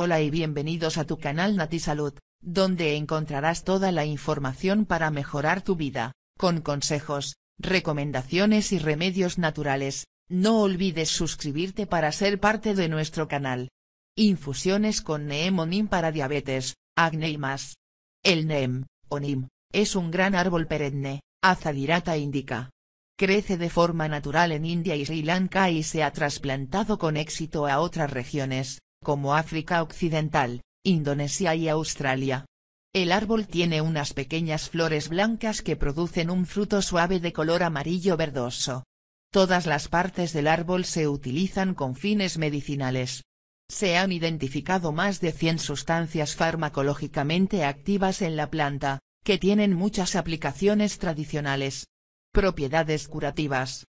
Hola y bienvenidos a tu canal NatiSalud, Salud, donde encontrarás toda la información para mejorar tu vida, con consejos, recomendaciones y remedios naturales. No olvides suscribirte para ser parte de nuestro canal. Infusiones con Neemonim para diabetes, acné y más. El Neem, Onim, es un gran árbol perenne, Azadirata indica. Crece de forma natural en India y Sri Lanka y se ha trasplantado con éxito a otras regiones como África Occidental, Indonesia y Australia. El árbol tiene unas pequeñas flores blancas que producen un fruto suave de color amarillo verdoso. Todas las partes del árbol se utilizan con fines medicinales. Se han identificado más de 100 sustancias farmacológicamente activas en la planta, que tienen muchas aplicaciones tradicionales. Propiedades curativas.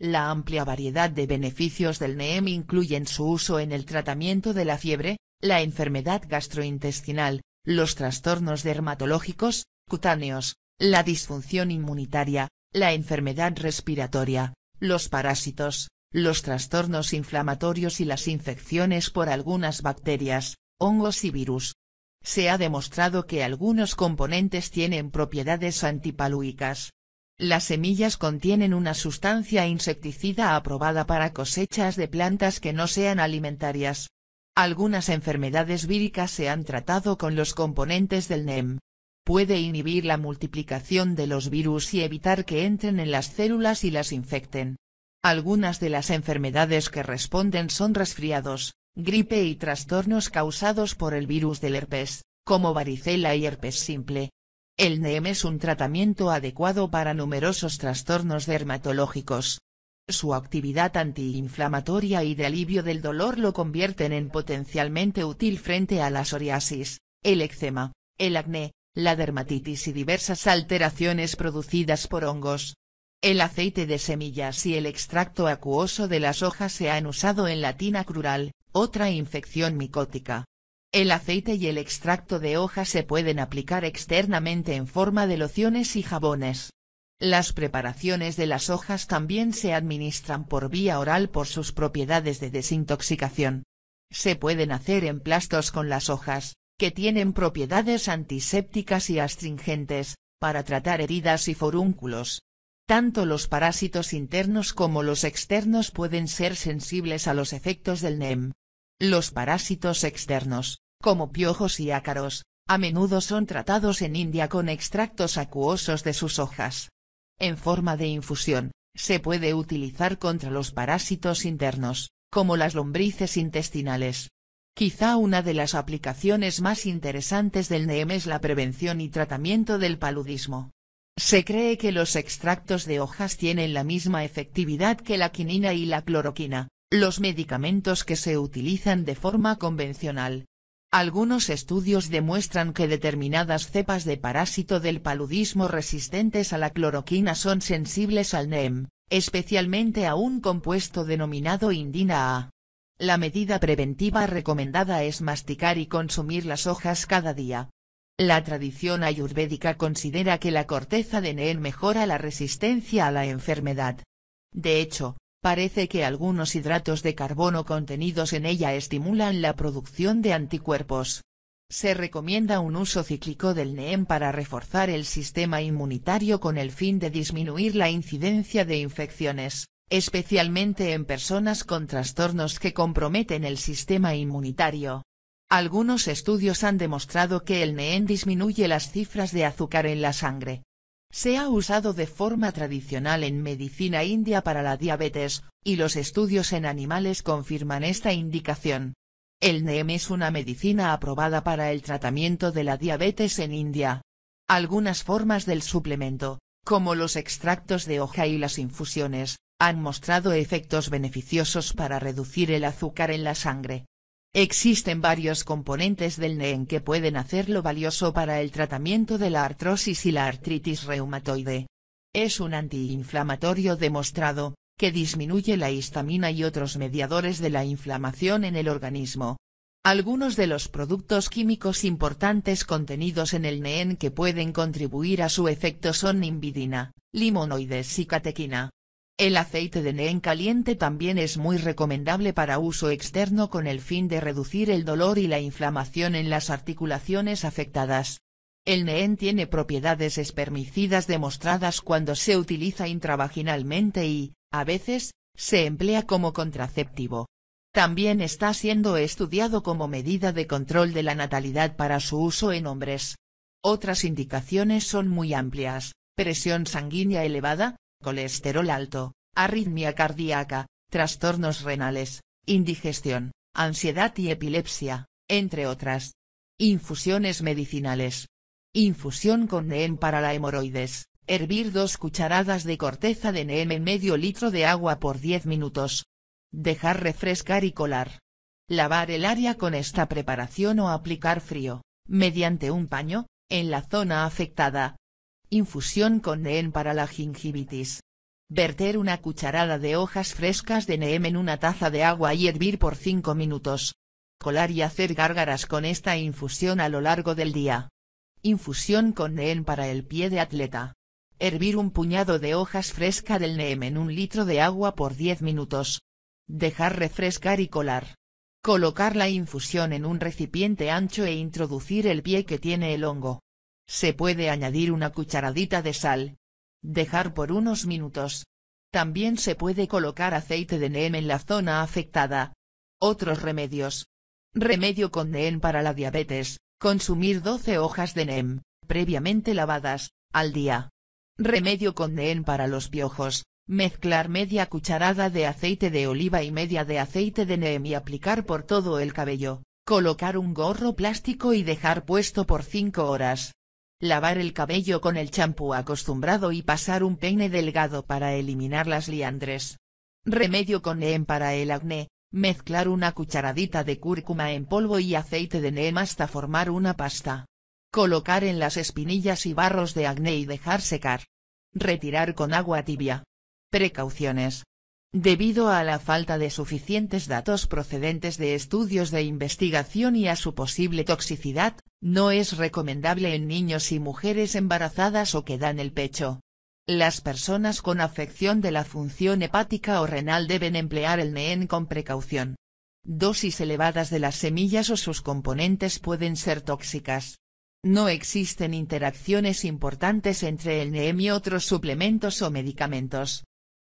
La amplia variedad de beneficios del NEEM incluyen su uso en el tratamiento de la fiebre, la enfermedad gastrointestinal, los trastornos dermatológicos, cutáneos, la disfunción inmunitaria, la enfermedad respiratoria, los parásitos, los trastornos inflamatorios y las infecciones por algunas bacterias, hongos y virus. Se ha demostrado que algunos componentes tienen propiedades antipalúicas, las semillas contienen una sustancia insecticida aprobada para cosechas de plantas que no sean alimentarias. Algunas enfermedades víricas se han tratado con los componentes del NEM. Puede inhibir la multiplicación de los virus y evitar que entren en las células y las infecten. Algunas de las enfermedades que responden son resfriados, gripe y trastornos causados por el virus del herpes, como varicela y herpes simple, el NEM es un tratamiento adecuado para numerosos trastornos dermatológicos. Su actividad antiinflamatoria y de alivio del dolor lo convierten en potencialmente útil frente a la psoriasis, el eczema, el acné, la dermatitis y diversas alteraciones producidas por hongos. El aceite de semillas y el extracto acuoso de las hojas se han usado en la tina crural, otra infección micótica. El aceite y el extracto de hoja se pueden aplicar externamente en forma de lociones y jabones. Las preparaciones de las hojas también se administran por vía oral por sus propiedades de desintoxicación. Se pueden hacer emplastos con las hojas, que tienen propiedades antisépticas y astringentes, para tratar heridas y forúnculos. Tanto los parásitos internos como los externos pueden ser sensibles a los efectos del NEM. Los parásitos externos, como piojos y ácaros, a menudo son tratados en India con extractos acuosos de sus hojas. En forma de infusión, se puede utilizar contra los parásitos internos, como las lombrices intestinales. Quizá una de las aplicaciones más interesantes del NEM es la prevención y tratamiento del paludismo. Se cree que los extractos de hojas tienen la misma efectividad que la quinina y la cloroquina, los medicamentos que se utilizan de forma convencional, algunos estudios demuestran que determinadas cepas de parásito del paludismo resistentes a la cloroquina son sensibles al NEM, especialmente a un compuesto denominado indina A. La medida preventiva recomendada es masticar y consumir las hojas cada día. La tradición ayurvédica considera que la corteza de NEM mejora la resistencia a la enfermedad. De hecho, Parece que algunos hidratos de carbono contenidos en ella estimulan la producción de anticuerpos. Se recomienda un uso cíclico del NEEM para reforzar el sistema inmunitario con el fin de disminuir la incidencia de infecciones, especialmente en personas con trastornos que comprometen el sistema inmunitario. Algunos estudios han demostrado que el NEEM disminuye las cifras de azúcar en la sangre, se ha usado de forma tradicional en medicina india para la diabetes, y los estudios en animales confirman esta indicación. El NEM es una medicina aprobada para el tratamiento de la diabetes en India. Algunas formas del suplemento, como los extractos de hoja y las infusiones, han mostrado efectos beneficiosos para reducir el azúcar en la sangre. Existen varios componentes del NEEN e que pueden hacerlo valioso para el tratamiento de la artrosis y la artritis reumatoide. Es un antiinflamatorio demostrado, que disminuye la histamina y otros mediadores de la inflamación en el organismo. Algunos de los productos químicos importantes contenidos en el NEEN e que pueden contribuir a su efecto son nimbidina, limonoides y catequina. El aceite de neem caliente también es muy recomendable para uso externo con el fin de reducir el dolor y la inflamación en las articulaciones afectadas. El neem tiene propiedades espermicidas demostradas cuando se utiliza intravaginalmente y, a veces, se emplea como contraceptivo. También está siendo estudiado como medida de control de la natalidad para su uso en hombres. Otras indicaciones son muy amplias, presión sanguínea elevada, colesterol alto, arritmia cardíaca, trastornos renales, indigestión, ansiedad y epilepsia, entre otras. Infusiones medicinales. Infusión con neem para la hemorroides. Hervir dos cucharadas de corteza de neem en medio litro de agua por 10 minutos. Dejar refrescar y colar. Lavar el área con esta preparación o aplicar frío, mediante un paño, en la zona afectada, Infusión con neem para la gingivitis. Verter una cucharada de hojas frescas de neem en una taza de agua y hervir por 5 minutos. Colar y hacer gárgaras con esta infusión a lo largo del día. Infusión con neem para el pie de atleta. Hervir un puñado de hojas fresca del neem en un litro de agua por 10 minutos. Dejar refrescar y colar. Colocar la infusión en un recipiente ancho e introducir el pie que tiene el hongo. Se puede añadir una cucharadita de sal. Dejar por unos minutos. También se puede colocar aceite de neem en la zona afectada. Otros remedios. Remedio con neem para la diabetes. Consumir 12 hojas de neem, previamente lavadas, al día. Remedio con neem para los piojos. Mezclar media cucharada de aceite de oliva y media de aceite de neem y aplicar por todo el cabello. Colocar un gorro plástico y dejar puesto por 5 horas lavar el cabello con el champú acostumbrado y pasar un peine delgado para eliminar las liandres. Remedio con neem para el acné, mezclar una cucharadita de cúrcuma en polvo y aceite de neem hasta formar una pasta. Colocar en las espinillas y barros de acné y dejar secar. Retirar con agua tibia. Precauciones debido a la falta de suficientes datos procedentes de estudios de investigación y a su posible toxicidad, no es recomendable en niños y mujeres embarazadas o que dan el pecho. Las personas con afección de la función hepática o renal deben emplear el NEEN con precaución. Dosis elevadas de las semillas o sus componentes pueden ser tóxicas. No existen interacciones importantes entre el NEEM y otros suplementos o medicamentos.